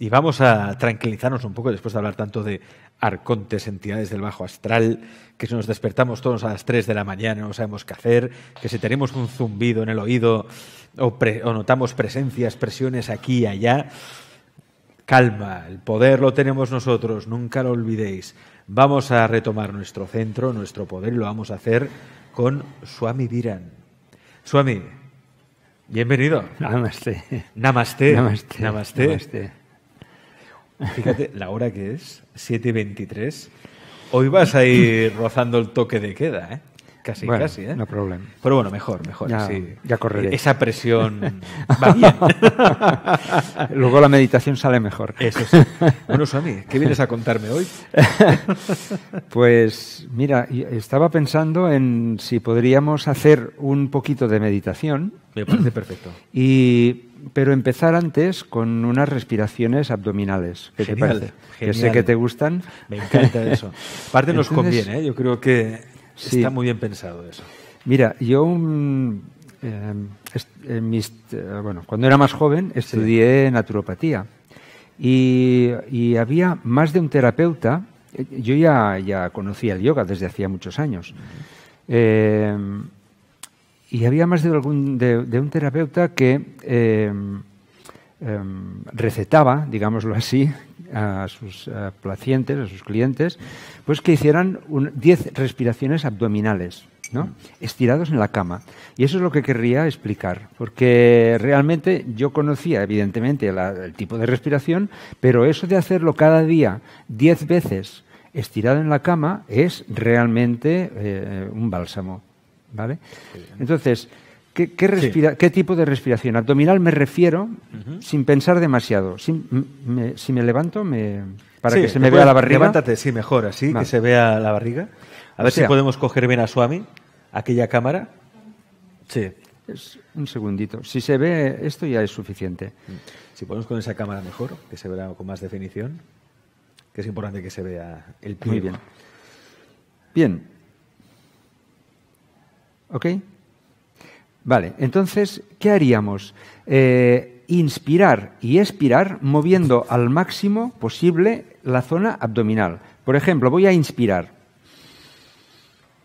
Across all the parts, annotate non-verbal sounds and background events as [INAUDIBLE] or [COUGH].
Y vamos a tranquilizarnos un poco después de hablar tanto de arcontes, entidades del bajo astral, que si nos despertamos todos a las 3 de la mañana no sabemos qué hacer, que si tenemos un zumbido en el oído o, o notamos presencias, presiones aquí y allá. Calma, el poder lo tenemos nosotros, nunca lo olvidéis. Vamos a retomar nuestro centro, nuestro poder, y lo vamos a hacer con Swami Viran. Swami, bienvenido. Namaste. Namaste. Namaste. Namaste. Fíjate la hora que es, 7.23. Hoy vas a ir [CLEARS THROAT] rozando el toque de queda, ¿eh? Casi, casi, ¿eh? No problema. Pero bueno, mejor, mejor. Ya, correré. Esa presión [LAUGHS] va bien. [LAUGHS] Luego la meditación sale mejor. Eso sí. Bueno, Sami, ¿qué vienes a contarme hoy? [LAUGHS] pues mira, estaba pensando en si podríamos hacer un poquito de meditación. Me parece perfecto. Y pero empezar antes con unas respiraciones abdominales. Que sé que te gustan. Me encanta eso. Parte nos conviene, ¿eh? yo creo que está muy bien pensado eso. Mira, yo eh, eh, bueno, cuando era más joven estudié naturopatía y, había más de un terapeuta. Yo ya, ya conocía el yoga desde hacía muchos años. Y había más de, algún, de, un terapeuta que eh, em, recetaba, digámoslo así, a sus pacientes, a sus clientes, pues que hicieran 10 respiraciones abdominales. ¿no? estirados en la cama. Y eso es lo que querría explicar, porque realmente yo conocía, evidentemente, el tipo de respiración, pero eso de hacerlo cada día diez veces estirado en la cama es realmente eh, un bálsamo. ¿Vale? Entonces, ¿qué, tipo de respiración? Abdominal me refiero sin pensar demasiado. Si me, levanto, me, para que se me vea la barriga. Levántate, sí, mejor así, que se vea la barriga. A ver si podemos coger bien a Swami, aquella cámara. Sí. un segundito. Si se ve, esto ya es suficiente. Mm. Si podemos con esa cámara mejor, que se vea con más definición, que es importante que se vea el pie. Muy bien. Bien, ¿Ok? Vale, entonces, ¿qué haríamos? Eh, inspirar y expirar moviendo al máximo posible la zona abdominal. Por ejemplo, voy a inspirar.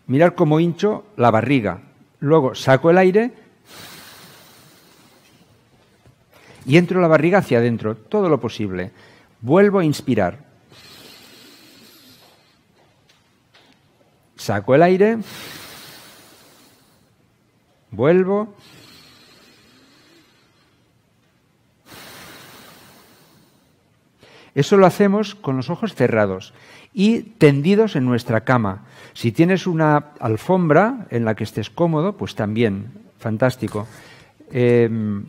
Mirar cómo hincho la barriga. Luego saco el aire y entro la barriga hacia adentro, todo lo posible. Vuelvo a inspirar. Saco el aire. Vuelvo. Eso lo hacemos con los ojos cerrados y tendidos en nuestra cama. Si tienes una alfombra en la que estés cómodo, pues también, fantástico. Em,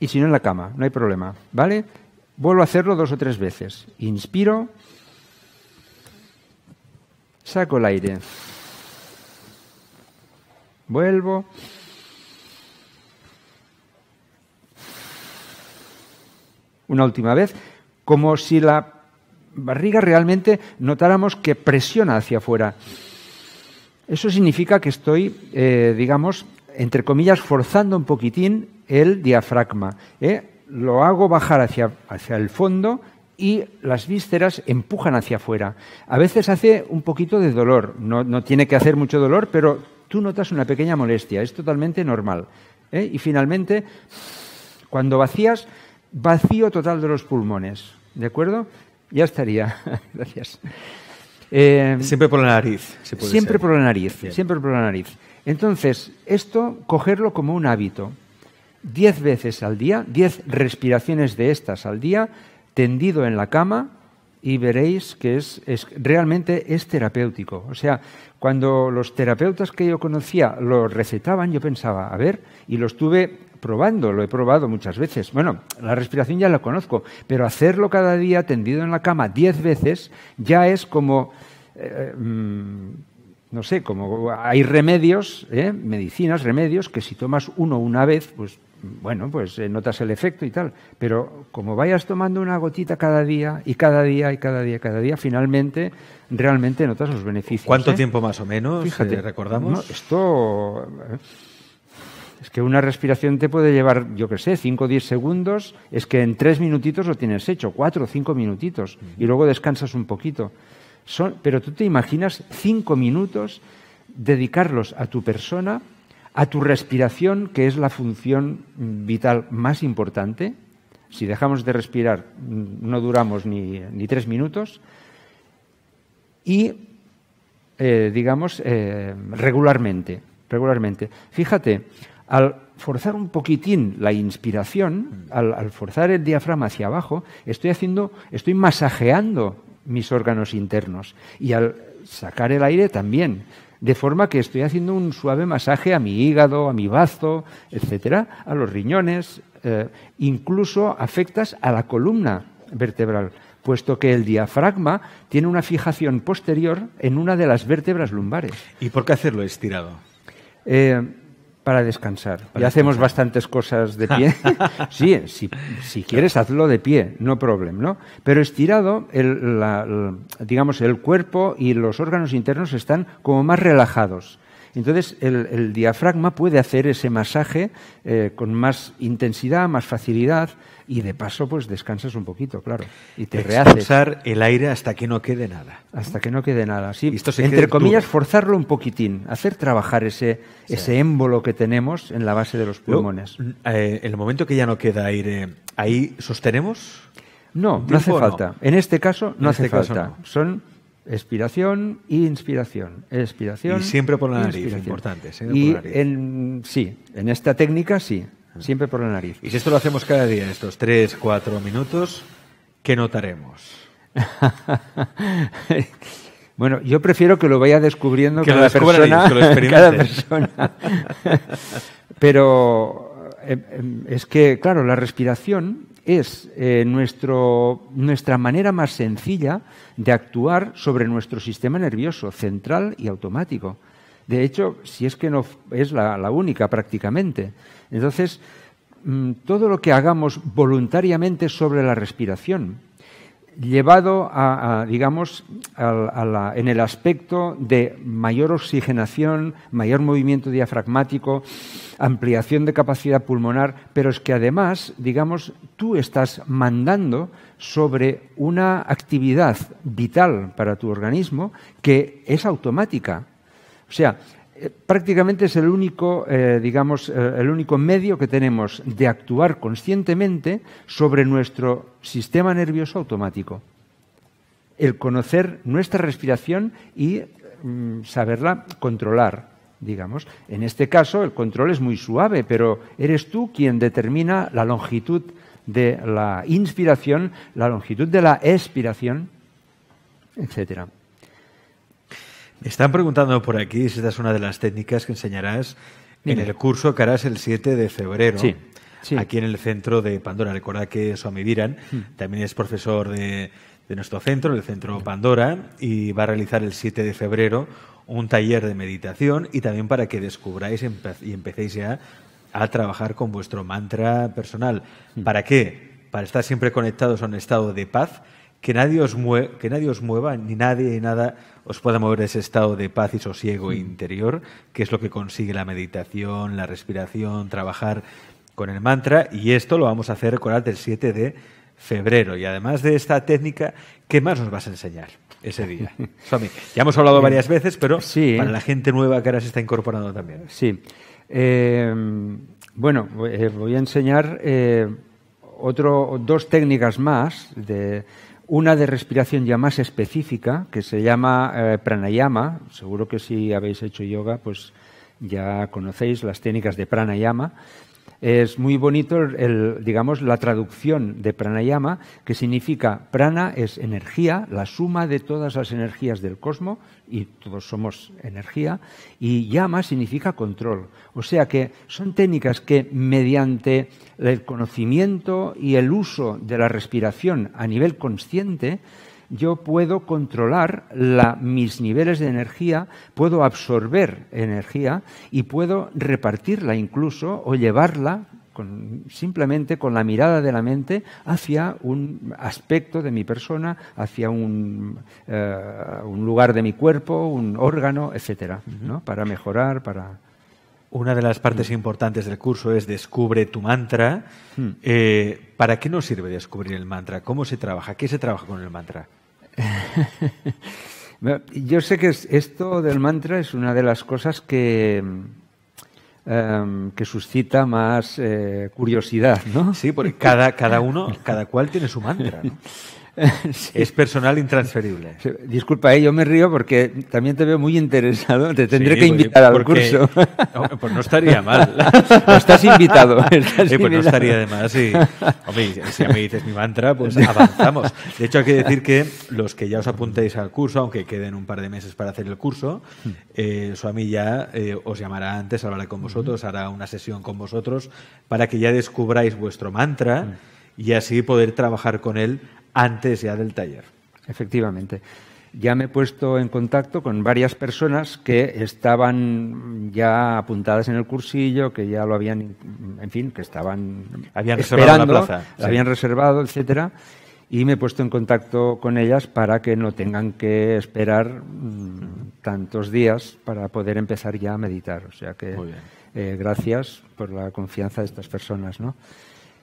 y si no en la cama, no hay problema, ¿vale? Vuelvo a hacerlo dos o tres veces. Inspiro, saco el aire, vuelvo. una última vez, como si la barriga realmente notáramos que presiona hacia afuera. Eso significa que estoy, eh, digamos, entre comillas, forzando un poquitín el diafragma. ¿eh? Lo hago bajar hacia, hacia el fondo y las vísceras empujan hacia afuera. A veces hace un poquito de dolor, no, tiene que hacer mucho dolor, pero tú notas una pequeña molestia, es totalmente normal. ¿eh? Y finalmente, cuando vacías, vacío total de los pulmones. ¿De acuerdo? Ya estaría. [LAUGHS] Gracias. Eh, siempre por la nariz. siempre por la nariz. Siempre por la nariz. Entonces, esto, cogerlo como un hábito. Diez veces al día, diez respiraciones de estas al día, tendido en la cama, y veréis que es, realmente es terapéutico. O sea, cuando los terapeutas que yo conocía lo recetaban, yo pensaba, a ver, y los tuve probando, lo he probado muchas veces. Bueno, la respiración ya la conozco, pero hacerlo cada día tendido en la cama diez veces ya es como, eh, mm, no sé, como hay remedios, ¿eh? medicinas, remedios, que si tomas uno una vez, pues bueno, pues eh, notas el efecto y tal. Pero como vayas tomando una gotita cada día y cada día y cada día, y cada día, finalmente realmente notas los beneficios. ¿Cuánto tiempo más o menos Fíjate, recordamos? esto es que una respiración te puede llevar, yo qué sé, 5 o 10 segundos, es que en 3 minutitos lo tienes hecho, 4 o 5 minutitos, y luego descansas un poquito. pero tú te imaginas 5 minutos dedicarlos a tu persona, a tu respiración, que es la función vital más importante. Si dejamos de respirar, mm, no duramos ni, ni tres minutos. Y, eh, digamos, eh, regularmente, regularmente. Fíjate, al forzar un poquitín la inspiración, mm. al, forzar el diafragma hacia abajo, estoy haciendo, estoy masajeando mis órganos internos y al sacar el aire también, de forma que estoy haciendo un suave masaje a mi hígado, a mi bazo, etcétera, a los riñones, eh, incluso afectas a la columna vertebral, puesto que el diafragma tiene una fijación posterior en una de las vértebras lumbares. ¿Y por qué hacerlo estirado? Eh, para descansar. ya y hacemos bastantes cosas de pie. [LAUGHS] [LAUGHS] sí, si, si, quieres, hazlo de pie, no problem, ¿no? Pero estirado, digamos, el cuerpo y los órganos internos están como más relajados. Entonces el, diafragma puede hacer ese masaje eh, con más intensidad, más facilidad y de paso pues descansas un poquito, claro, y te Expulsar rehaces. el aire hasta que no quede nada. Hasta que no quede nada, sí. Entre comillas, forzarlo un poquitín, hacer trabajar ese, émbolo que tenemos en la base de los pulmones. Mm, eh, en el momento que ya no queda aire, ¿ahí sostenemos? No, no hace falta. En este caso no hace este falta. Son Expiración, inspiración, expiración. Y siempre por la nariz, importante. Y sí, en esta técnica sí, siempre por la nariz. Y si esto lo hacemos cada día, en estos 3, 4 minutos, ¿qué notaremos? [LAUGHS] bueno, yo prefiero que lo vaya descubriendo que lo cada persona. [LAUGHS] [LAUGHS] Pero em, em, es que, claro, la respiración es eh, nuestra manera más sencilla de actuar sobre nuestro sistema nervioso central y automático. De hecho, si es que no es la única prácticamente. Entonces, mm, todo lo que hagamos voluntariamente sobre la respiración, llevado a, digamos, en el aspecto de mayor oxigenación, mayor movimiento diafragmático, ampliación de capacidad pulmonar, pero es que además, digamos, tú estás mandando sobre una actividad vital para tu organismo que es automática. O sea, eh, prácticamente es el único, eh, digamos, eh, el único medio que tenemos de actuar conscientemente sobre nuestro sistema nervioso automático. El conocer nuestra respiración y mm, saberla controlar, digamos. En este caso, el control es muy suave, pero eres tú quien determina la longitud de la inspiración, la longitud de la expiración, etcétera están preguntando por aquí si esta es una de las técnicas que enseñarás en el curso que harás el 7 de febrero. aquí en el centro de Pandora. Recuerda que Swami hmm. también es profesor de, nuestro centro, el centro Pandora, y va a realizar el 7 de febrero un taller de meditación y también para que descubráis y empecéis ya a trabajar con vuestro mantra personal. Hmm. ¿Para qué? Para estar siempre conectados a un estado de paz que nadie os, que nadie os mueva, ni nadie ni nada os pueda mover ese estado de paz y sosiego interior, que es lo que consigue la meditación, la respiración, trabajar con el mantra, y esto lo vamos a hacer con el 7 de febrero. Y además de esta técnica, ¿qué más nos vas a enseñar? ese día. [LAUGHS] ya hemos hablado varias eh, veces, pero ¿eh? para la gente nueva que ahora se está incorporando también. Sí. Eh, bueno, voy a enseñar otro, dos técnicas más de, una de respiración ya más específica que se llama eh, pranayama. Seguro que si habéis hecho yoga, pues ya conocéis las técnicas de pranayama. Es muy bonito, el, digamos, la traducción de pranayama, que significa prana es energía, la suma de todas las energías del cosmos, y todos somos energía, y llama significa control. O sea que son técnicas que mediante el conocimiento y el uso de la respiración a nivel consciente, yo puedo controlar mis niveles de energía, puedo absorber energía y puedo repartirla incluso o llevarla simplemente con la mirada de la mente hacia un aspecto de mi persona, hacia un, eh, un lugar de mi cuerpo, un órgano, etcétera, ¿no? para mejorar, para. Una de las partes mm. importantes del curso es descubre tu mantra. Mm. Eh, ¿Para qué nos sirve descubrir el mantra? ¿Cómo se trabaja? ¿Qué se trabaja con el mantra? [LAUGHS] Yo sé que esto del mantra es una de las cosas que, Em, que suscita más eh, curiosidad, ¿no? Sí, porque cada, cada uno, cada cual tiene su mantra, [LAUGHS] [LAUGHS] Es personal intransferible. Disculpa, ¿eh? yo me río porque también te veo muy interesado. Te tendré que invitar al curso. pues no estaría mal. No [LAUGHS] estás invitado. [LAUGHS] sí, pues no estaría de más. Si Hombre, si me dices mi mantra, pues avanzamos. De hecho, hay que decir que los que ya os apuntéis al curso, aunque queden un par de meses para hacer el curso, hmm. eh, Suami ya eh, os llamará antes, hablará con vosotros, hará una sesión con vosotros para que ya descubráis vuestro mantra hmm y así poder trabajar con él antes ya del taller. Efectivamente. Ya me he puesto en contacto con varias personas que estaban ya apuntadas en el cursillo, que ya lo habían, en fin, que estaban habían reservado la plaza, habían reservado, etcétera y me he puesto en contacto con ellas para que no tengan que esperar mm, tantos días para poder empezar ya a meditar. O sea que eh, gracias por la confianza de estas personas. ¿no?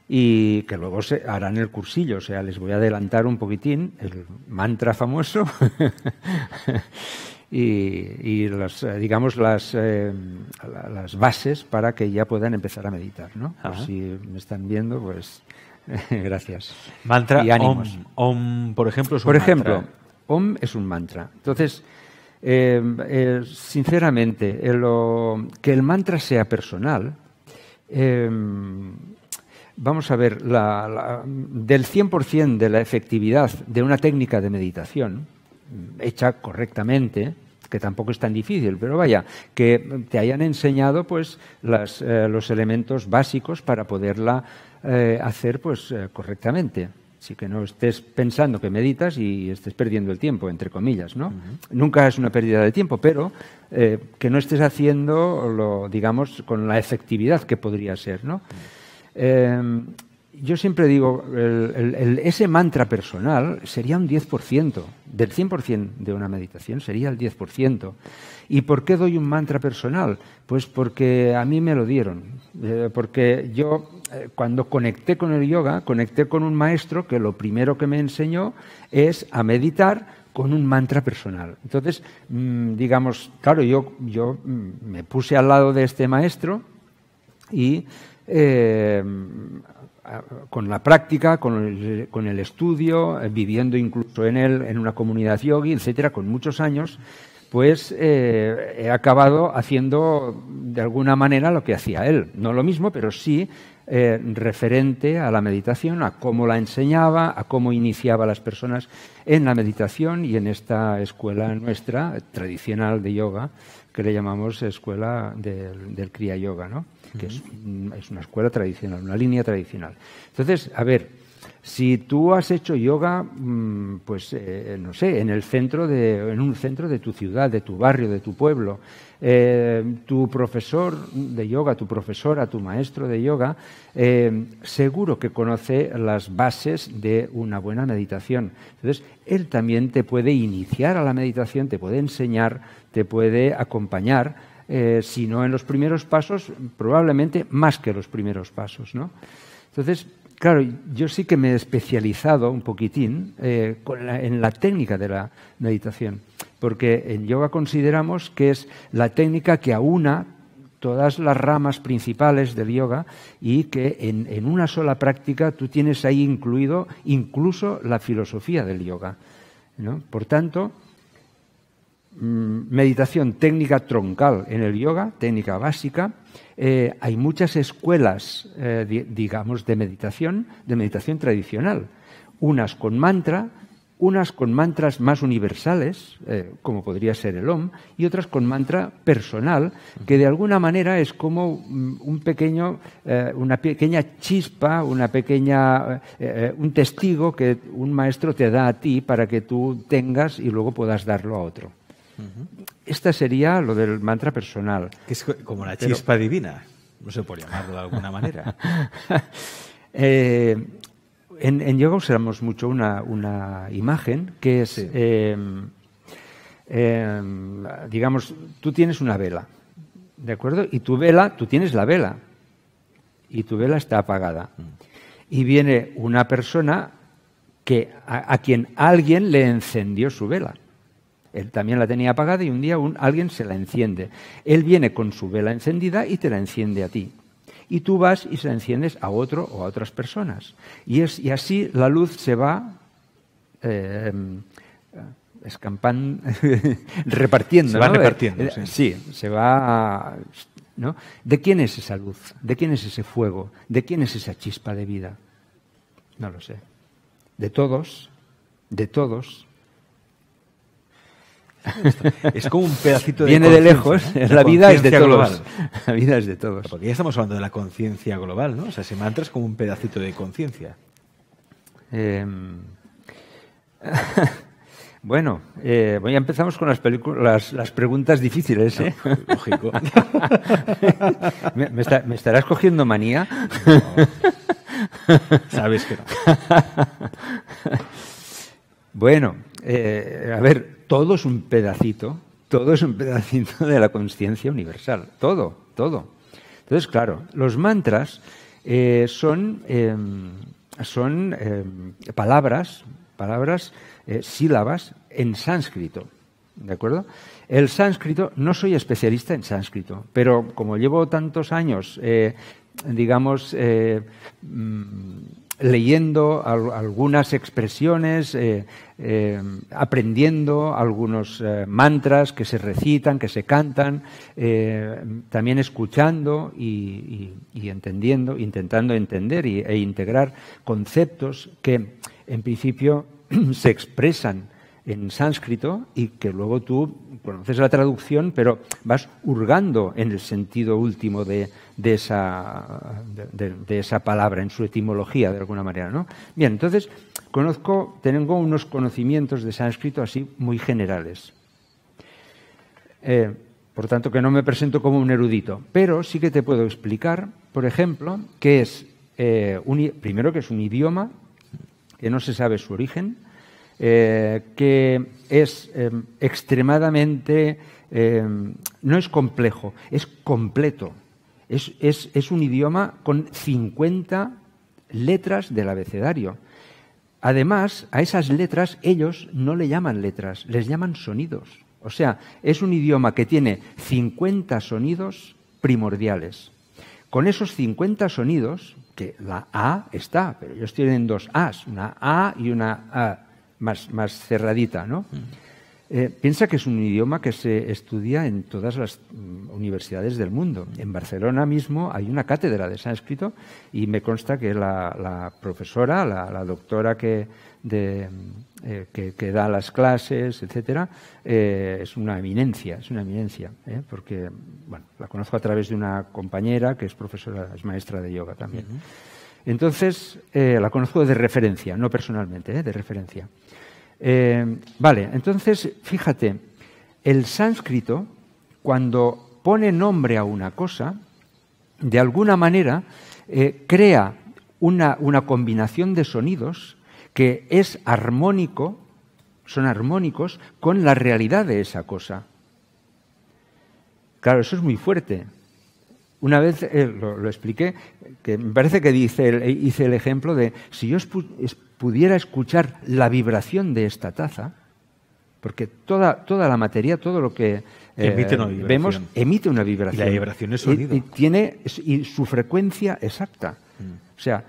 y que luego se harán el cursillo. O sea, les voy a adelantar un poquitín el mantra famoso [LAUGHS] y, las, eh, digamos, las, eh, las bases para que ya puedan empezar a meditar. ¿no? si me están viendo, pues [LAUGHS] gracias. Mantra y Om, por ejemplo, es un por ejemplo, Om es un mantra. Entonces, eh, sinceramente, que el mantra sea personal. Vamos a ver, la, del 100% de la efectividad de una técnica de meditación, mm, hecha correctamente, que tampoco es tan difícil, pero vaya, que te hayan enseñado pues, eh, los elementos básicos para poderla eh, hacer pues, eh, correctamente. Así que no estés pensando que meditas y estés perdiendo el tiempo, entre comillas, ¿no? Nunca es una pérdida de tiempo, pero que no estés haciendo, lo, digamos, con la efectividad que podría ser, ¿no? Em, yo siempre digo, ese mantra personal sería un 10%, del 100% de una meditación sería el 10%. ¿Y por qué doy un mantra personal? Pues porque a mí me lo dieron, eh, porque yo eh, cuando conecté con el yoga, conecté con un maestro que lo primero que me enseñó es a meditar con un mantra personal. Entonces, mm, digamos, claro, yo, yo mm, me puse al lado de este maestro y Em, con la práctica, con el, estudio, eh, viviendo incluso en él, en una comunidad yogi, etcétera, con muchos años, pues eh, he acabado haciendo de alguna manera lo que hacía él. No lo mismo, pero sí eh, referente a la meditación, a cómo la enseñaba, a cómo iniciaba a las personas en la meditación y en esta escuela nuestra tradicional de yoga que le llamamos escuela del, del Kriya Yoga, ¿no? que es, una escuela tradicional, una línea tradicional. Entonces, a ver, si tú has hecho yoga, mm, pues eh, eh, no sé, en el centro de, en un centro de tu ciudad, de tu barrio, de tu pueblo, eh, tu profesor de yoga, tu profesora, tu maestro de yoga, seguro que conoce las bases de una buena meditación. Entonces, él también te puede iniciar a la meditación, te puede enseñar, te puede acompañar eh, sino en los primeros pasos, probablemente más que los primeros pasos. ¿no? Entonces, claro, yo sí que me he especializado un poquitín eh, en la técnica de la meditación, porque en yoga consideramos que es la técnica que aúna todas las ramas principales del yoga y que en, una sola práctica tú tienes ahí incluido incluso la filosofía del yoga. Por tanto, Mm, meditación técnica troncal en el yoga, técnica básica. Eh, hay muchas escuelas, eh, digamos, de meditación, de meditación tradicional. Unas con mantra, unas con mantras más universales, eh, como podría ser el OM, y otras con mantra personal, que de alguna manera es como mm, un pequeño, una pequeña chispa, una pequeña, un testigo que un maestro te da a ti para que tú tengas y luego puedas darlo a otro. Esta sería lo del mantra personal. Que es como la chispa divina, no se puede llamarlo de alguna manera. [LAUGHS] Eh, en, yoga usamos mucho una, imagen que es, em, em, digamos, tú tienes una vela, ¿de acuerdo? Y tu vela, tú tienes la vela, y tu vela está apagada. Mm. Y viene una persona que, a, quien alguien le encendió su vela. Él también la tenía apagada y un día alguien se la enciende. Él viene con su vela encendida y te la enciende a ti. Y tú vas y se la enciendes a otro o a otras personas. Y, así la luz se va em, [LAUGHS] eh, repartiendo. Se va repartiendo. sí. se va ¿De quién es esa luz? ¿De quién es ese fuego? ¿De quién es esa chispa de vida? No lo sé. De todos, de todos, [LAUGHS] Es como un pedacito de. Viene de lejos. ¿eh? La, vida es de todos. La vida es de todos. Porque ya estamos hablando de la conciencia global, ¿no? O sea, ese mantra es como un pedacito de conciencia. Em, [LAUGHS] eh, bueno, ya empezamos con las, preguntas difíciles. ¿eh? Ah, pues, lógico. [LAUGHS] ¿Me, estarás cogiendo manía? sabes que no. bueno, eh, a ver, todo es un pedacito, todo es un pedacito de la conciencia universal, todo, todo. Entonces, claro, los mantras eh, son, em, son em, palabras, palabras, eh, sílabas en sánscrito, ¿de acuerdo? El sánscrito, no soy especialista en sánscrito, pero como llevo tantos años, digamos, mm, leyendo algunas expresiones, eh, eh, aprendiendo algunos eh, mantras que se recitan, que se cantan, también escuchando y, entendiendo, intentando entender e integrar conceptos que en principio [CLEARS THROAT] se expresan en sánscrito y que luego tú conoces la traducción, pero vas hurgando en el sentido último de, esa, palabra, en su etimología, de alguna manera. ¿no? Bien, entonces, conozco, tengo unos conocimientos de sánscrito así muy generales. Eh, por tanto, que no me presento como un erudito, pero sí que te puedo explicar, por ejemplo, que es, eh, primero, que es un idioma que no se sabe su origen, eh, que es eh, extremadamente, eh, no es complejo, es completo. Es, es, un idioma con 50 letras del abecedario. Además, a esas letras ellos no le llaman letras, les llaman sonidos. O sea, es un idioma que tiene 50 sonidos primordiales. Con esos 50 sonidos, que la A está, pero ellos tienen dos As, una A y una A, más, más cerradita, ¿no? Eh, piensa que es un idioma que se estudia en todas las mm, universidades del mundo. En Barcelona mismo hay una cátedra de sánscrito y me consta que la, profesora, la, doctora mm, eh, que, da las clases, etcétera, eh, es una eminencia, es una eminencia, porque bueno, la conozco a través de una compañera que es profesora, es maestra de yoga también. Entonces, eh, la conozco de referencia, no personalmente, eh, de referencia. Eh, vale, entonces, fíjate, el sánscrito, cuando pone nombre a una cosa, de alguna manera crea una, una combinación de sonidos que es armónico, son armónicos con la realidad de esa cosa. Claro, eso es muy fuerte, una vez eh, lo, expliqué, que me parece que dice, hice el ejemplo de si yo pudiera escuchar la vibración de esta taza, porque toda, toda la materia, todo lo que eh, vemos, emite una vibración. Y la vibración es sonido. Y, tiene su frecuencia exacta. Mm. O sea,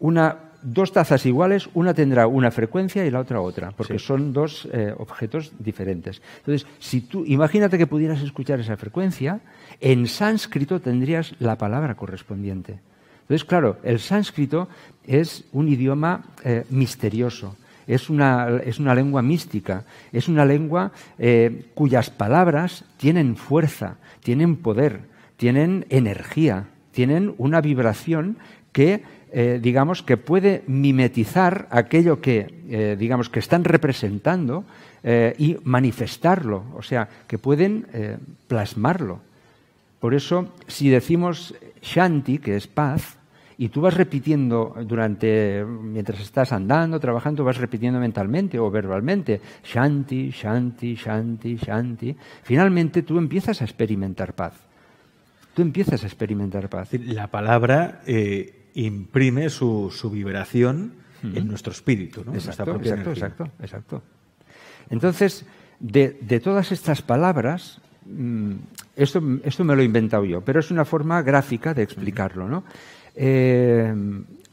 una, dos tazas iguales, una tendrá una frecuencia y la otra otra, porque son dos eh, objetos diferentes. Entonces, si tú imagínate que pudieras escuchar esa frecuencia, en sánscrito tendrías la palabra correspondiente. Entonces, claro, el sánscrito es un idioma eh, misterioso. Es una, lengua mística, es una lengua eh, cuyas palabras tienen fuerza, tienen poder, tienen energía, tienen una vibración que eh, digamos, que puede mimetizar aquello que, eh, digamos, que están representando eh, y manifestarlo, o sea, que pueden plasmarlo. Por eso, si decimos shanti, que es paz, y tú vas repitiendo durante, mientras estás andando, trabajando, vas repitiendo mentalmente o verbalmente, shanti, shanti, shanti, shanti, finalmente tú empiezas a experimentar paz. Tú empiezas a experimentar paz. La palabra imprime su, vibración en nuestro espíritu, ¿no? Exacto, exacto, exacto, exacto, Entonces, de, todas estas palabras, mm, esto, esto, me lo he inventado yo, pero es una forma gráfica de explicarlo, ¿no? Eh,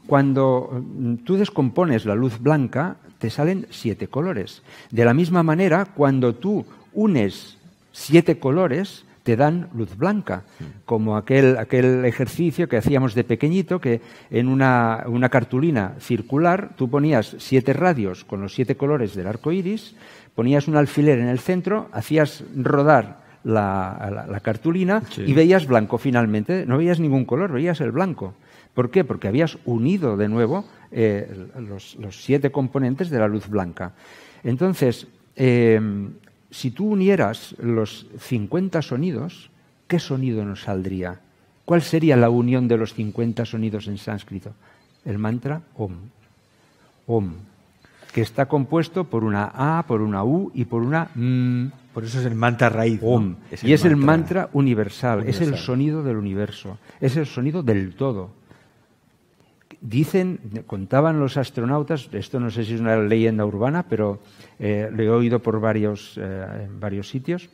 cuando tú descompones la luz blanca, te salen siete colores. De la misma manera, cuando tú unes siete colores, te dan luz blanca, como aquel, aquel ejercicio que hacíamos de pequeñito, que en una, cartulina circular tú ponías siete radios con los siete colores del arco iris, ponías un alfiler en el centro, hacías rodar la, cartulina y veías blanco finalmente, no veías ningún color, veías el blanco. ¿Por qué? Porque habías unido de nuevo eh, los, siete componentes de la luz blanca. Entonces, eh, si tú unieras los 50 sonidos, ¿qué sonido nos saldría? ¿Cuál sería la unión de los 50 sonidos en sánscrito? El mantra Om. Om, que está compuesto por una A, por una U y por una M. Por eso es el mantra raíz. Om. y es el mantra universal, es el sonido del universo, es el sonido del todo. Dicen, contaban los astronautas, esto no sé si es una leyenda urbana, pero eh, lo he oído por varios, eh, varios sitios,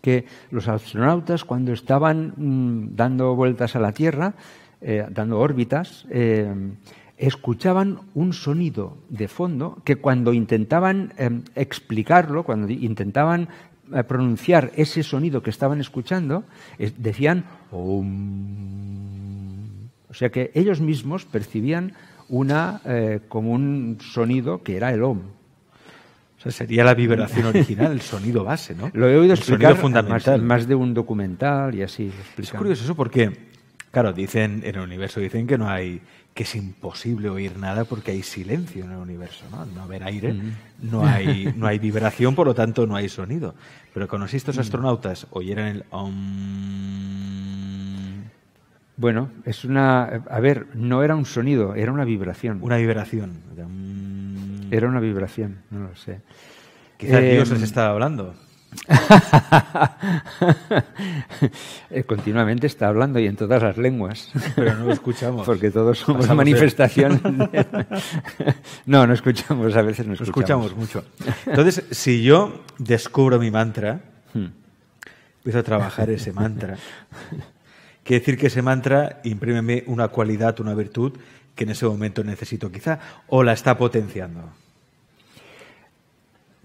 que los astronautas cuando estaban mm, dando vueltas a la Tierra, eh, dando órbitas, escuchaban un sonido de fondo que cuando intentaban explicarlo, cuando intentaban pronunciar ese sonido que estaban escuchando, decían o sea que ellos mismos percibían una, eh, como un sonido que era el OM. O sea, sería la vibración [LAUGHS] original, el sonido base, ¿no? Lo he oído explicar fundamental. Más, de un documental y así. Es curioso eso porque, claro, dicen en el universo dicen que no hay que es imposible oír nada porque hay silencio en el universo, ¿no? No haber aire, no, hay, no hay vibración, por lo tanto no hay sonido. Pero cuando estos astronautas oyeran el OM bueno, es una. A ver, no era un sonido, era una vibración. Una vibración. Era, una vibración, no lo sé. Quizás eh, Dios les estaba hablando. [LAUGHS] Eh, continuamente está hablando y en todas las lenguas. Pero no lo escuchamos. Porque todos somos una manifestación. [LAUGHS] no, no escuchamos, a veces no escuchamos. escuchamos mucho. Entonces, si yo descubro mi mantra, hmm. empiezo a trabajar ese mantra. [LAUGHS] Quiere decir que ese mantra imprime una cualidad, una virtud que en ese momento necesito quizá, o la está potenciando.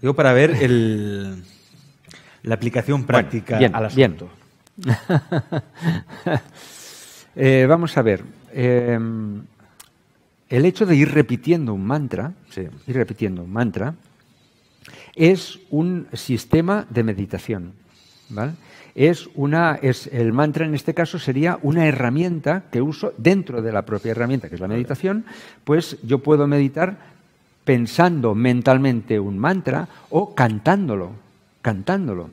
Digo, para ver la aplicación práctica al asunto. [LAUGHS] Eh, vamos a ver. Em, el hecho de ir repitiendo un mantra, ir repitiendo un mantra, es un sistema de meditación. ¿vale? es una, es, el mantra en este caso sería una herramienta que uso dentro de la propia herramienta, que es la meditación, pues yo puedo meditar pensando mentalmente un mantra o cantándolo, cantándolo.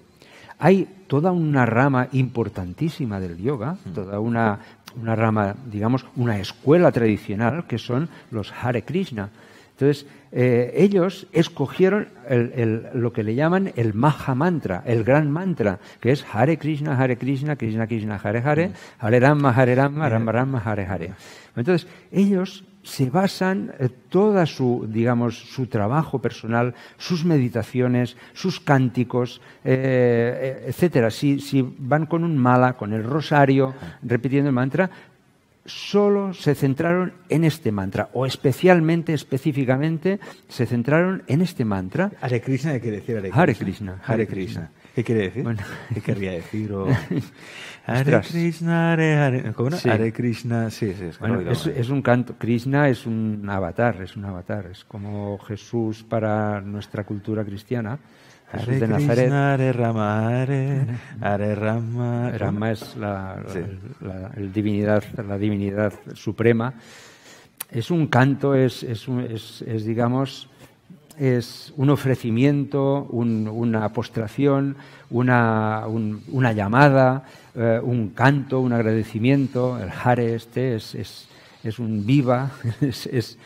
Hay toda una rama importantísima del yoga, mm. toda una, una rama, digamos, una escuela tradicional que son los Hare Krishna. Entonces, eh, ellos escogieron lo que le llaman el Maha Mantra, el gran mantra, que es Hare Krishna, Hare Krishna, Krishna Krishna, Hare Hare, mm. Hare Rama, Hare Rama, Rama Rama, Hare Hare. Entonces, ellos se basan eh, toda su, digamos, su trabajo personal, sus meditaciones, sus cánticos, eh, eh, etcétera. Si, si, van con un mala, con el rosario, repitiendo el mantra, solo se centraron en este mantra, o especialmente, específicamente, se centraron en este mantra. Hare Krishna, ¿qué quiere decir Hare Krishna? Hare Krishna. ¿Qué quiere decir? Bueno. ¿Qué querría decir? Are [LAUGHS] Hare Krishna, Hare sí. Krishna, sí, sí. bueno, es, un canto. Krishna es un avatar, es un avatar. Es como Jesús para nuestra cultura cristiana. Hare de Nazaret. Rama, Rama. Rama es la, divinidad, la divinidad suprema. Es un canto, es, digamos, es un ofrecimiento, una postración, una, llamada, eh, un canto, un agradecimiento. El Hare este es, es un viva, [LAUGHS] es,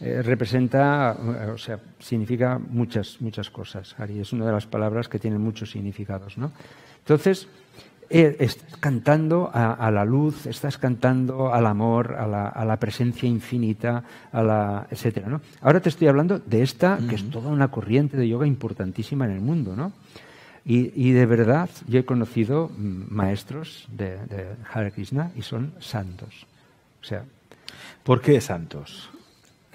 eh, representa, eh, o sea, significa muchas, muchas cosas. Ari es una de las palabras que tiene muchos significados, ¿no? Entonces, eh, estás cantando a, la luz, estás cantando al amor, a la, presencia infinita, a la, etcétera, ¿no? Ahora te estoy hablando de esta, que es toda una corriente de yoga importantísima en el mundo, Y, de verdad, yo he conocido mm, maestros de, de Hare Krishna y son santos. O sea, ¿Por qué santos?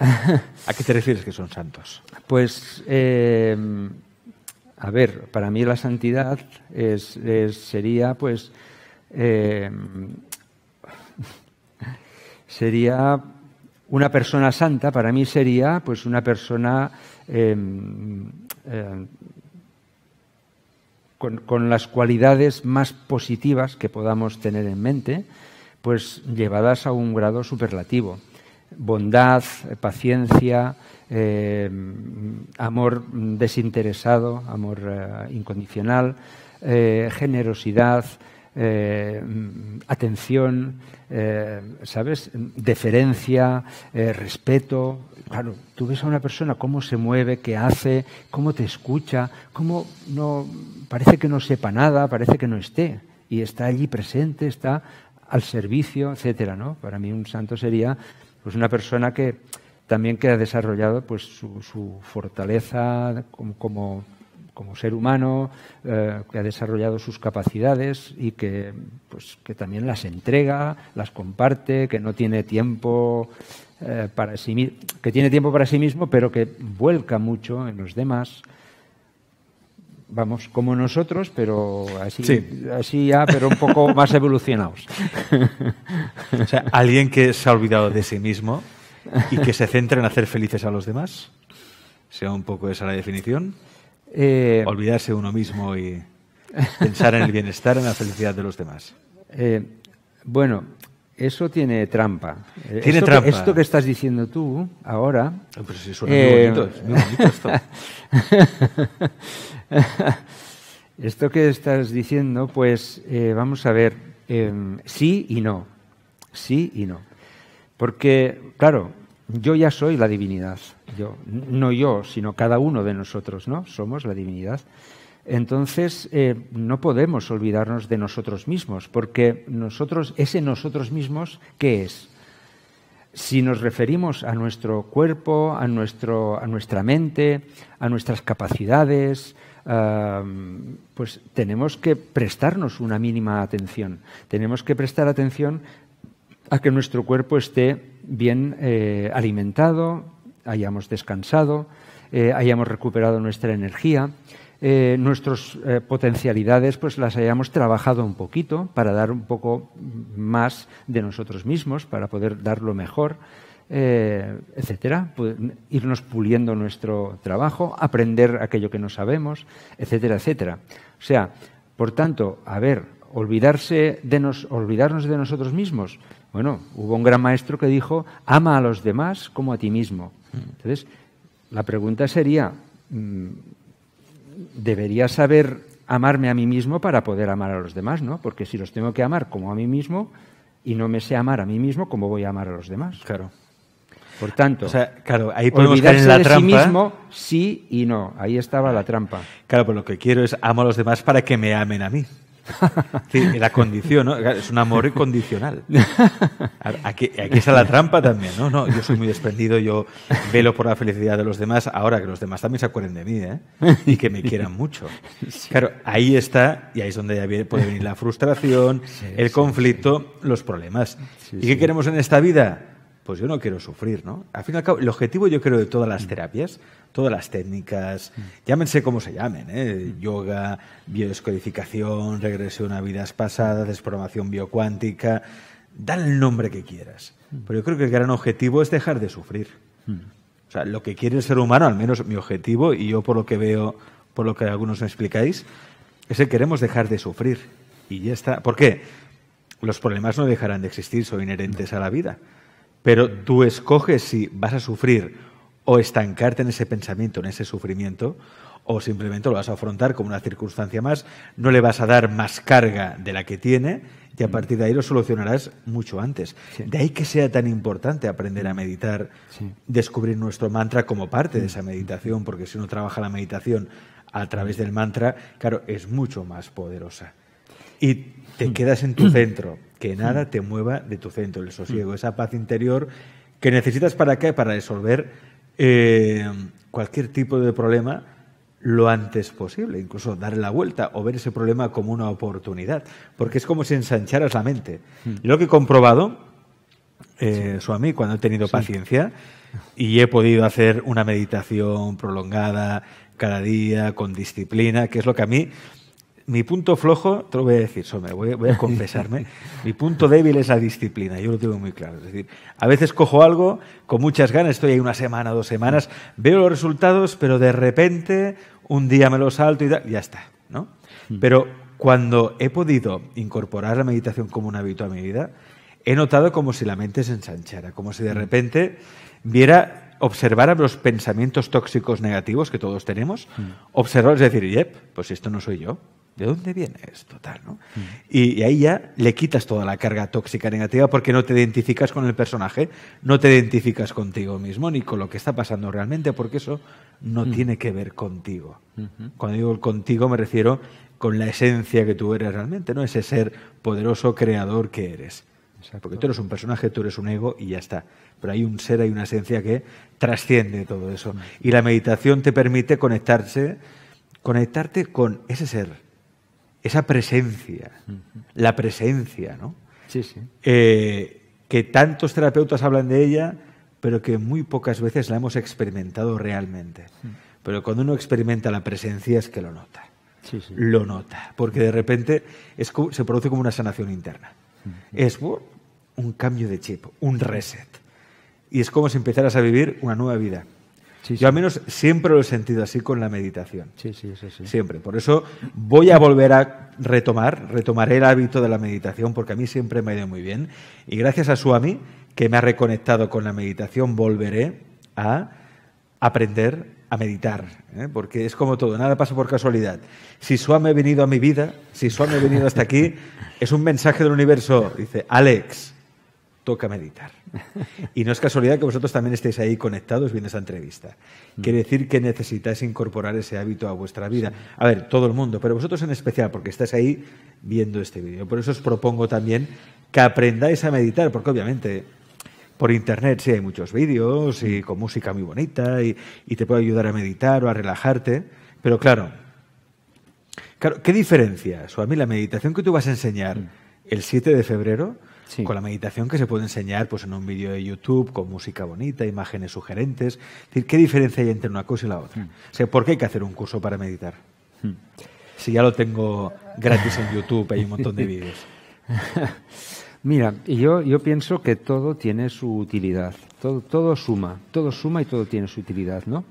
[LAUGHS] ¿A qué te refieres que son santos? Pues, em, a ver, para mí la santidad sería, pues, em, [LAUGHS] sería una persona santa. Para mí sería, pues, una persona em, con las cualidades más positivas que podamos tener en mente, pues, llevadas a un grado superlativo bondad, eh, paciencia, eh, amor desinteresado, amor eh, incondicional, generosidad, atención, ¿sabes? Deferencia, respeto. Claro, tú ves a una persona cómo se mueve, qué hace, cómo te escucha, cómo no parece que no sepa nada, parece que no esté y está allí presente, está al servicio, etcétera, ¿no? Para mí un santo sería pues una persona que también que ha desarrollado pues, su, fortaleza como, ser humano, eh, que ha desarrollado sus capacidades y que, pues, que también las entrega, las comparte, que no tiene tiempo eh, para sí que tiene tiempo para sí mismo, pero que vuelca mucho en los demás. Vamos, como nosotros, pero así, así ya, pero un poco [LAUGHS] más evolucionados. o sea, alguien que se ha olvidado de sí mismo y que se centra en hacer felices a los demás. Sea un poco esa la definición. Eh, Olvidarse uno mismo y pensar en el bienestar, en la felicidad de los demás. Eh, bueno, eso tiene trampa. Tiene esto trampa. Que, esto que estás diciendo tú ahora. Ah, bonito, es bonito esto. [LAUGHS] esto que estás diciendo, pues eh, vamos a ver, em, sí y no. Sí y no. Porque, claro, yo ya soy la divinidad. Yo, no yo, sino cada uno de nosotros, ¿no? Somos la divinidad. Entonces, eh, no podemos olvidarnos de nosotros mismos, porque nosotros, ese nosotros mismos, ¿qué es? Si nos referimos a nuestro cuerpo, a, nuestra mente, a nuestras capacidades, pues tenemos que prestarnos una mínima atención. Tenemos que prestar atención a que nuestro cuerpo esté bien eh, alimentado, hayamos descansado, eh, hayamos recuperado nuestra energía eh, nuestras eh, potencialidades pues las hayamos trabajado un poquito para dar un poco más de nosotros mismos, para poder dar lo mejor, eh, etcétera, pues, irnos puliendo nuestro trabajo, aprender aquello que no sabemos, etcétera, etcétera. O sea, por tanto, a ver, olvidarse de nos, olvidarnos de nosotros mismos. Bueno, hubo un gran maestro que dijo, ama a los demás como a ti mismo. Mm. Entonces, la pregunta sería, mm, debería saber amarme a mí mismo para poder amar a los demás, ¿no? Porque si los tengo que amar como a mí mismo y no me sé amar a mí mismo, ¿cómo voy a amar a los demás? Claro. Por tanto, o ahí la Sí, mismo, sí y no. Ahí estaba la trampa. Claro, pues lo que quiero es amo a los demás para que me amen a mí la condición, Es un amor incondicional. Aquí, está la trampa también, ¿no? No, yo soy muy desprendido, yo velo por la felicidad de los demás, ahora que los demás también se acuerden de mí, ¿eh? Y que me quieran mucho. Claro, ahí está, y ahí es donde puede venir la frustración, el conflicto, los problemas. ¿Y qué queremos en esta vida? Pues yo no quiero sufrir, ¿no? Al fin y al cabo, el objetivo, yo creo, de todas las terapias, todas las técnicas, mm. llámense como se llamen, ¿eh? Mm. yoga, biodescodificación, regresión a vidas pasadas, desprogramación biocuántica, dale el nombre que quieras. Mm. Pero yo creo que el gran objetivo es dejar de sufrir. O sea, lo que quiere el ser humano, al menos mi objetivo, y yo por lo que veo, por lo que algunos me explicáis, es que queremos dejar de sufrir. Y ya está. ¿Por qué? Los problemas no dejarán de existir, son inherentes a la vida. Pero tú escoges si vas a sufrir o estancarte en ese pensamiento, en ese sufrimiento, o simplemente lo vas a afrontar como una circunstancia más, no le vas a dar más carga de la que tiene y a mm. partir de ahí lo solucionarás mucho antes. De ahí que sea tan importante aprender a mm. meditar, descubrir nuestro mantra como parte de mm. esa meditación, porque si uno trabaja la meditación a través del mantra, claro, es mucho más poderosa. Y te quedas en tu centro, que nada te mueva de tu centro, el sosiego, esa paz interior que necesitas para qué? Para resolver eh, cualquier tipo de problema lo antes posible, incluso darle la vuelta o ver ese problema como una oportunidad, porque es como si ensancharas la mente. Yo hmm. lo que he comprobado, eso a mí, cuando he tenido paciencia y he podido hacer una meditación prolongada cada día con disciplina, que es lo que a mí mi punto flojo, te lo voy a decir, voy, a confesarme, [LAUGHS] mi punto débil es la disciplina, yo lo tengo muy claro. Es decir, a veces cojo algo con muchas ganas, estoy ahí una semana, dos semanas, mm. veo los resultados, pero de repente un día me lo salto y ya está, mm. Pero cuando he podido incorporar la meditación como un hábito a mi vida, he notado como si la mente se ensanchara, como si de mm. repente viera observar los pensamientos tóxicos negativos que todos tenemos, observar, es decir, yep, pues esto no soy yo, ¿De dónde vienes? Total, ¿no? Mm. Y, ahí ya le quitas toda la carga tóxica negativa porque no te identificas con el personaje, no te identificas contigo mismo ni con lo que está pasando realmente, porque eso no mm. tiene que ver contigo. Cuando digo contigo me refiero con la esencia que tú eres realmente, ¿no? Ese ser poderoso creador que eres. Porque tú eres un personaje, tú eres un ego y ya está. Pero hay un ser, hay una esencia que trasciende todo eso. Mm. Y la meditación te permite conectarse, conectarte con ese ser esa presencia, la presencia, ¿no? Sí, sí. Eh, que tantos terapeutas hablan de ella, pero que muy pocas veces la hemos experimentado realmente. Pero cuando uno experimenta la presencia es que lo nota. Lo nota, porque de repente es, se produce como una sanación interna. Es un cambio de chip, un reset. Y es como si empezaras a vivir una nueva vida. Yo al menos siempre lo he sentido así con la meditación. Sí, sí, sí, Siempre. Por eso voy a volver a retomar, retomaré el hábito de la meditación porque a mí siempre me ha ido muy bien. Y gracias a Suami, que me ha reconectado con la meditación, volveré a aprender a meditar, ¿eh? porque es como todo, nada pasa por casualidad. Si Suami ha venido a mi vida, si Suami ha venido hasta aquí, es un mensaje del universo. Dice, Alex, toca meditar. Y no es casualidad que vosotros también estéis ahí conectados viendo esa entrevista. Mm. Quiere decir que necesitáis incorporar ese hábito a vuestra vida. A ver, todo el mundo, pero vosotros en especial, porque estáis ahí viendo este vídeo. Por eso os propongo también que aprendáis a meditar, porque obviamente por internet sí hay muchos vídeos y mm. con música muy bonita y, te puede ayudar a meditar o a relajarte. Pero claro, claro, ¿qué diferencias? O a mí la meditación que tú vas a enseñar mm. el 7 de febrero con la meditación que se puede enseñar pues, en un vídeo de YouTube, con música bonita, imágenes sugerentes. ¿qué diferencia hay entre una cosa y la otra? Mm. ¿por qué hay que hacer un curso para meditar? Mm. Si ya lo tengo gratis en YouTube, hay un montón de vídeos. [LAUGHS] Mira, yo, yo pienso que todo tiene su utilidad, todo, suma, todo suma y todo tiene su utilidad, ¿no?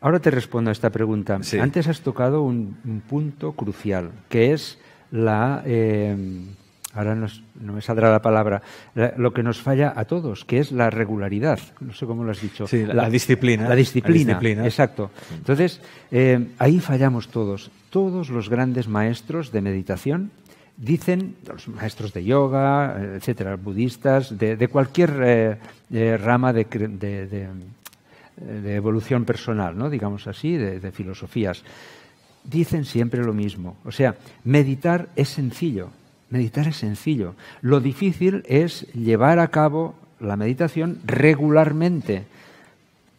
Ahora te respondo a esta pregunta. Antes has tocado un, punto crucial, que es la... Eh, ahora no me saldrá la palabra, lo que nos falla a todos, que es la regularidad, no sé cómo lo has dicho. la, disciplina, la, disciplina. exacto. Entonces, eh, ahí fallamos todos. Todos los grandes maestros de meditación dicen, los maestros de yoga, etcétera, budistas, de, cualquier eh, eh, rama de, de, evolución personal, ¿no? digamos así, de filosofías, dicen siempre lo mismo. O sea, meditar es sencillo Meditar es sencillo. Lo difícil es llevar a cabo la meditación regularmente.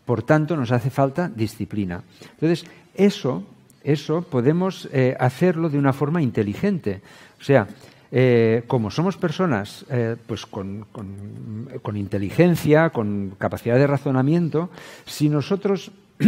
Por tanto, nos hace falta disciplina. Entonces, eso, eso podemos eh, hacerlo de una forma inteligente. O sea, eh, como somos personas eh, pues con, inteligencia, con capacidad de razonamiento, si nosotros [CLEARS THROAT]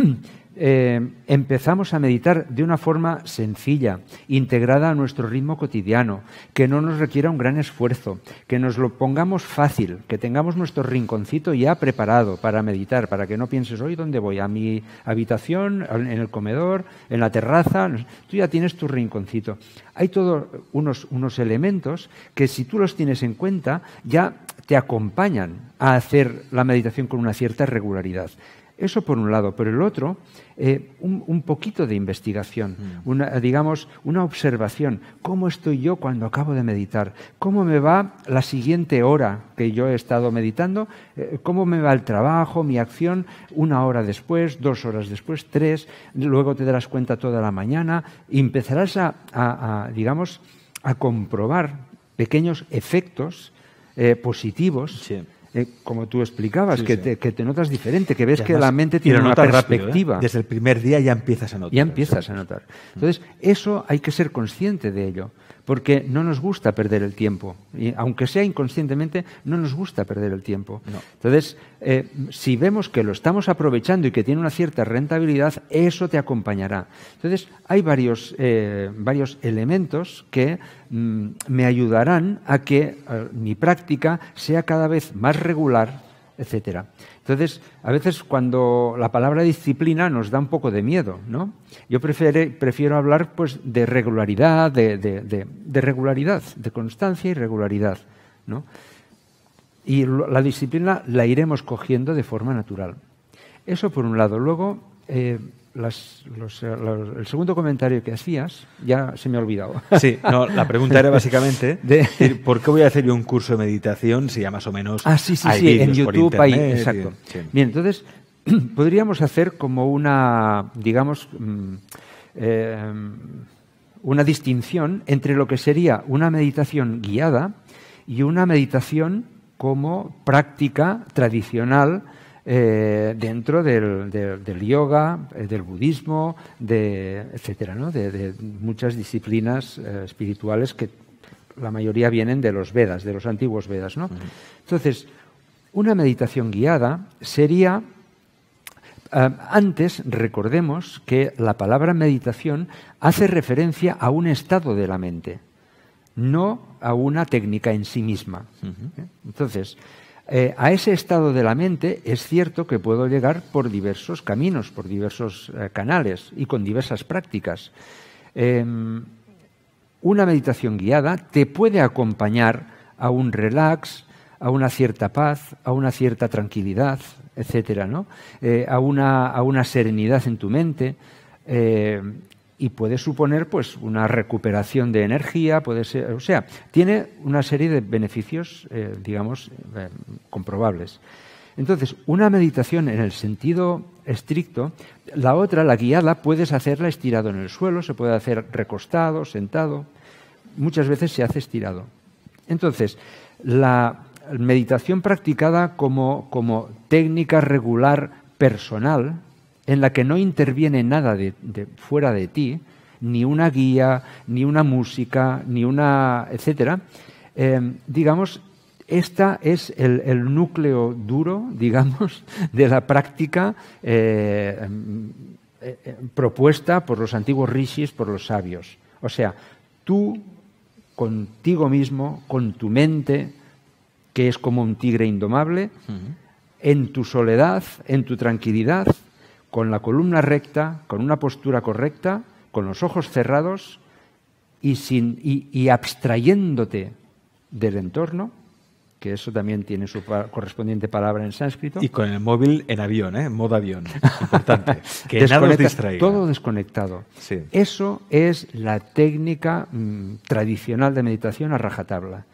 Eh, empezamos a meditar de una forma sencilla, integrada a nuestro ritmo cotidiano, que no nos requiera un gran esfuerzo, que nos lo pongamos fácil, que tengamos nuestro rinconcito ya preparado para meditar, para que no pienses hoy dónde voy, a mi habitación, en el comedor, en la terraza, tú ya tienes tu rinconcito. Hay todos unos elementos que si tú los tienes en cuenta ya te acompañan a hacer la meditación con una cierta regularidad. Eso por un lado. Pero el otro, eh, un, poquito de investigación, mm. una, digamos, una observación. ¿Cómo estoy yo cuando acabo de meditar? ¿Cómo me va la siguiente hora que yo he estado meditando? Eh, ¿Cómo me va el trabajo, mi acción? Una hora después, dos horas después, tres. Luego te darás cuenta toda la mañana y empezarás a, digamos, a comprobar pequeños efectos eh, positivos. Eh, como tú explicabas, que, Te, que, Te, notas diferente, que ves que la mente tiene una ¿eh? perspectiva. Desde el primer día ya empiezas a notar. Ya empiezas a notar. Entonces, eso hay que ser consciente de ello porque no nos gusta perder el tiempo. Y aunque sea inconscientemente, no nos gusta perder el tiempo. Entonces, eh, si vemos que lo estamos aprovechando y que tiene una cierta rentabilidad, eso te acompañará. Entonces, hay varios, eh, varios elementos que mm, me ayudarán a que eh, mi práctica sea cada vez más regular, etcétera. Entonces, a veces cuando la palabra disciplina nos da un poco de miedo, ¿no? Yo prefiero, prefiero hablar pues, de regularidad, de, regularidad, de constancia y regularidad, ¿no? Y la disciplina la iremos cogiendo de forma natural. Eso por un lado. Luego, eh, eh, el segundo comentario que hacías ya se me ha olvidado. Sí, la pregunta era básicamente, [LAUGHS] de... ¿por qué voy a hacer yo un curso de meditación si ya más o menos ah, sí, sí, sí, en YouTube exacto. Bien, entonces [CLEARS THROAT] podríamos hacer como una, digamos, mm, eh, una distinción entre lo que sería una meditación guiada y una meditación como práctica tradicional eh, dentro del, yoga, eh, del budismo, de, etcétera, ¿no? de, muchas disciplinas eh, espirituales que la mayoría vienen de los Vedas, de los antiguos Vedas. Entonces, una meditación guiada sería antes, recordemos que la palabra meditación hace referencia a un estado de la mente, no a una técnica en sí misma. Entonces, eh, a ese estado de la mente es cierto que puedo llegar por diversos caminos, por diversos eh, canales y con diversas prácticas. Em, una meditación guiada te puede acompañar a un relax, a una cierta paz, a una cierta tranquilidad, etcétera, ¿no? Eh, a, a, una, serenidad en tu mente y puede suponer pues una recuperación de energía, puede ser, o sea, tiene una serie de beneficios, eh, digamos, eh, comprobables. Entonces, una meditación en el sentido estricto, la otra, la guiada, puedes hacerla estirado en el suelo, se puede hacer recostado, sentado, muchas veces se hace estirado. Entonces, la meditación practicada como, como técnica regular personal, en la que no interviene nada de, fuera de ti, ni una guía, ni una música, ni una, etcétera, em, digamos, esta es el, núcleo duro, [LAUGHS] digamos, de la práctica eh, em, eh, eh, propuesta por los antiguos rishis, por los sabios. O sea, tú contigo mismo, con tu mente, que es como un tigre indomable, en tu soledad, en tu tranquilidad, con la columna recta, con una postura correcta, con los ojos cerrados y, sin, y, abstrayéndote del entorno, que eso también tiene su correspondiente palabra en sánscrito. Y con el móvil en avión, ¿eh? modo avión, [LAUGHS] importante. que nada nos distraiga. Todo desconectado. Eso es la técnica mm, tradicional de meditación a rajatabla.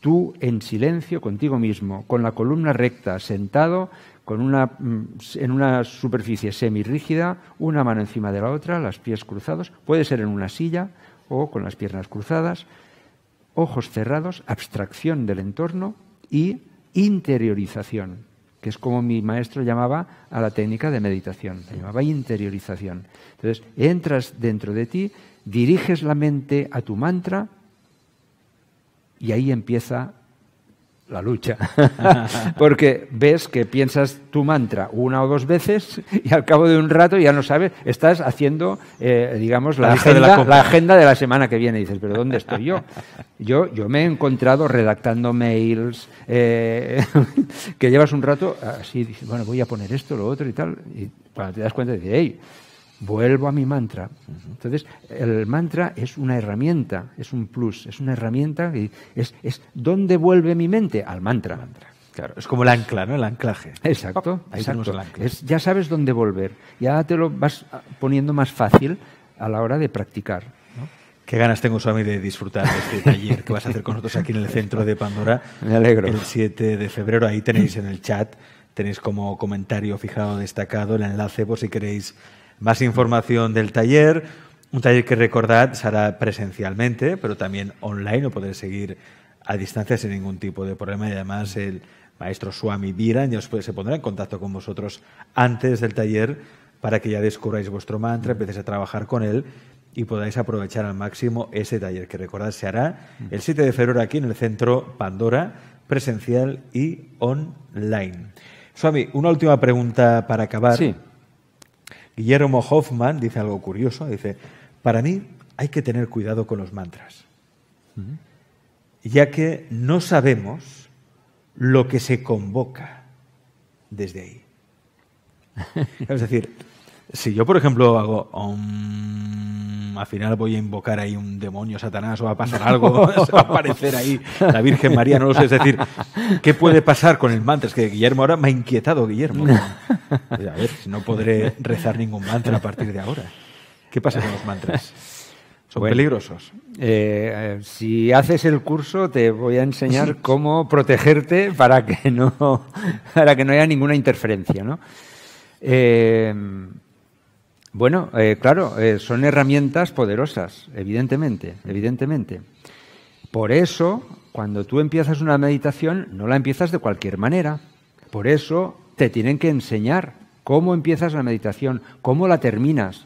Tú en silencio contigo mismo, con la columna recta, sentado, con una, mm, en una superficie semirrígida, una mano encima de la otra, las pies cruzados, puede ser en una silla o con las piernas cruzadas, ojos cerrados, abstracción del entorno y interiorización, que es como mi maestro llamaba a la técnica de meditación, la llamaba interiorización. Entonces, entras dentro de ti, diriges la mente a tu mantra y ahí empieza la lucha. [LAUGHS] Porque ves que piensas tu mantra una o dos veces y al cabo de un rato ya no sabes, estás haciendo, eh, digamos, la, agenda, de la, semana que viene. dices, pero ¿dónde estoy yo? Yo, yo me he encontrado redactando mails, eh, [LAUGHS] que llevas un rato así, bueno, voy a poner esto, lo otro y tal. Y cuando te das cuenta, dices, hey, Vuelvo a mi mantra. Entonces, el mantra es una herramienta, es un plus, es una herramienta y es, ¿dónde vuelve mi mente? Al mantra. Claro, es como el ancla, ¿no? El anclaje. Exacto. Oh, ya sabes dónde volver. Ya te lo vas poniendo más fácil a la hora de practicar. Qué ganas tengo, Swami, de disfrutar de este taller que vas a hacer con nosotros aquí en el centro de Pandora. Me alegro. El 7 de febrero. Ahí tenéis en el chat, tenéis como comentario fijado, destacado, el enlace por si queréis más información del taller, un taller que recordad hará presencialmente, pero también online, lo podéis seguir a distancia sin ningún tipo de problema. Y además el maestro Swami Viran ya os puede, se pondrá en contacto con vosotros antes del taller para que ya descubráis vuestro mantra, empecéis a trabajar con él y podáis aprovechar al máximo ese taller que recordad se hará el 7 de febrero aquí en el centro Pandora, presencial y online. Swami, una última pregunta para acabar. Sí. Guillermo Hoffman dice algo curioso, dice, para mí hay que tener cuidado con los mantras, ya que no sabemos lo que se convoca desde ahí. [LAUGHS] Es decir, si yo, por ejemplo, hago al final voy a invocar ahí un demonio, Satanás, o va a pasar algo, [LAUGHS] se va a aparecer ahí la Virgen María, no lo sé. Es decir, ¿qué puede pasar con el mantra? Es que Guillermo ahora me ha inquietado, Guillermo. Pues, a ver, no podré rezar ningún mantra a partir de ahora. ¿Qué pasa con los mantras? Son peligrosos. Eh, si haces el curso, te voy a enseñar [LAUGHS] cómo protegerte para que no, para que no haya ninguna interferencia, ¿no? Eh, bueno, eh, claro, eh, son herramientas poderosas, evidentemente, evidentemente. Por eso, cuando tú empiezas una meditación, no la empiezas de cualquier manera. Por eso te tienen que enseñar cómo empiezas la meditación, cómo la terminas.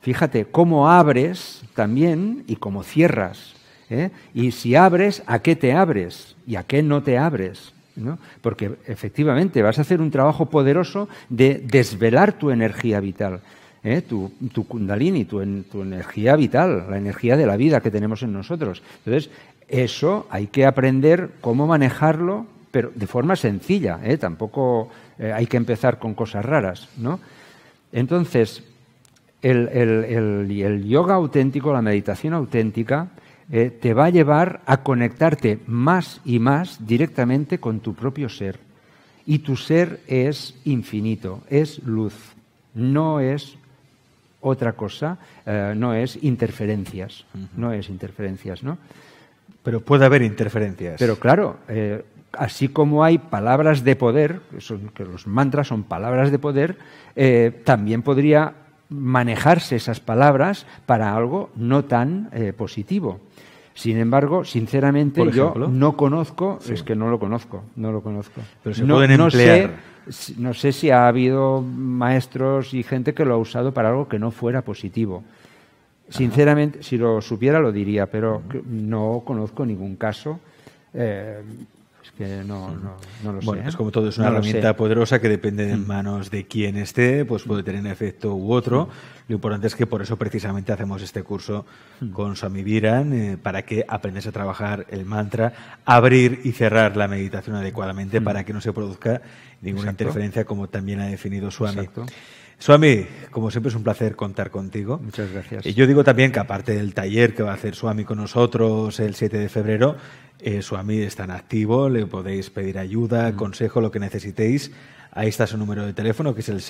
Fíjate, cómo abres también y cómo cierras. ¿eh? Y si abres, ¿a qué te abres y a qué no te abres? ¿no? Porque efectivamente vas a hacer un trabajo poderoso de desvelar tu energía vital, ¿eh? tu, tu, kundalini, tu, tu energía vital, la energía de la vida que tenemos en nosotros. Entonces, eso hay que aprender cómo manejarlo, pero de forma sencilla, ¿eh? tampoco eh, hay que empezar con cosas raras. ¿no? Entonces, el, yoga auténtico, la meditación auténtica, te va a llevar a conectarte más y más directamente con tu propio ser. Y tu ser es infinito, es luz, no es otra cosa, eh, no es interferencias, no es interferencias, ¿no? Pero puede haber interferencias. Pero claro, eh, así como hay palabras de poder, que, son, que, los mantras son palabras de poder, eh, también podría manejarse esas palabras para algo no tan positivo. Sin embargo, sinceramente, yo no conozco, es que no lo conozco, no lo conozco. Pero se no, pueden Sé, no sé si ha habido maestros y gente que lo ha usado para algo que no fuera positivo. Sinceramente, si lo supiera lo diría, pero no conozco ningún caso. Eh, no, Bueno, es pues ¿eh? como todo, es una herramienta poderosa que depende en mm. manos de quién esté, pues puede tener un efecto u otro. Mm. Lo importante es que por eso precisamente hacemos este curso mm. con Swami Viran, eh, para que aprendas a trabajar el mantra, abrir y cerrar la meditación adecuadamente para que no se produzca ninguna interferencia, como también ha definido Swami. Exacto. como siempre es un placer contar contigo. Muchas gracias. Y yo digo también que aparte del taller que va a hacer Suami con nosotros el 7 de febrero, Suami está en activo, le podéis pedir ayuda, consejo, lo que necesitéis. Ahí está su número de teléfono, que es el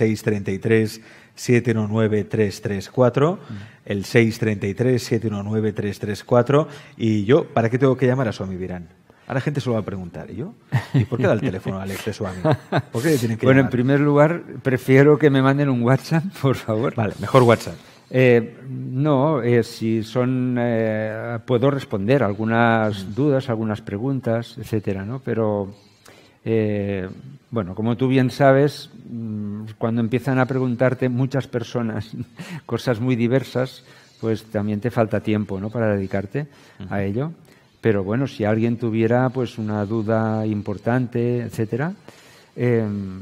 633-719-334. El 633-719-334. Y yo, ¿para qué tengo que llamar a Suami Virán? Ahora la gente se lo va a preguntar. ¿Y yo? ¿Y por qué da el teléfono a Alex de Suami? ¿Por qué Bueno, en primer lugar, prefiero que me manden un WhatsApp, por favor. Vale, mejor WhatsApp. Eh, no, eh, si son eh, puedo responder algunas mm. dudas, algunas preguntas, etcétera, ¿no? Pero bueno, como tú bien sabes, mm, cuando empiezan a preguntarte muchas personas [LAUGHS] cosas muy diversas, pues también te falta tiempo, ¿no? Para dedicarte a ello. Pero bueno, si alguien tuviera pues una duda importante, etcétera, em,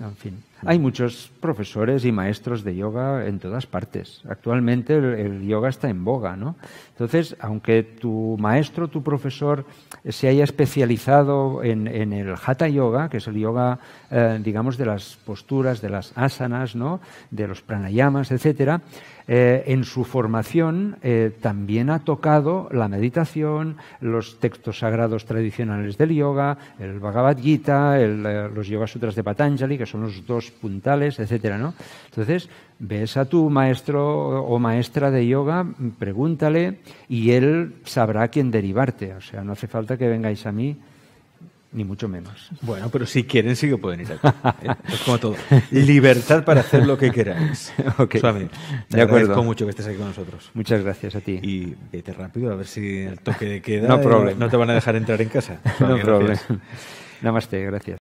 en fin. Hay muchos profesores y maestros de yoga en todas partes. Actualmente el, yoga está en boga, ¿no? Entonces, aunque tu maestro, tu profesor eh, se haya especializado en, el hatha yoga, que es el yoga, eh, digamos, de las posturas, de las asanas, ¿no? De los pranayamas, etcétera, eh, en su formación también ha tocado la meditación, los textos sagrados tradicionales del yoga, el Bhagavad Gita, los Yoga Sutras de Patanjali, que son los dos puntales, etcétera, ¿no? Entonces, ves a tu maestro o maestra de yoga, pregúntale y él sabrá a quién derivarte. O sea, no hace falta que vengáis a mí ni mucho menos. Bueno, pero si quieren sí que pueden ir aquí. ¿eh? Es como todo. Libertad para hacer lo que queráis. [LAUGHS] agradezco mucho que estés aquí con nosotros. Muchas gracias a ti. Y vete rápido a ver si el toque de queda no, no te van a dejar entrar en casa. [LAUGHS] no problema. Namaste, gracias.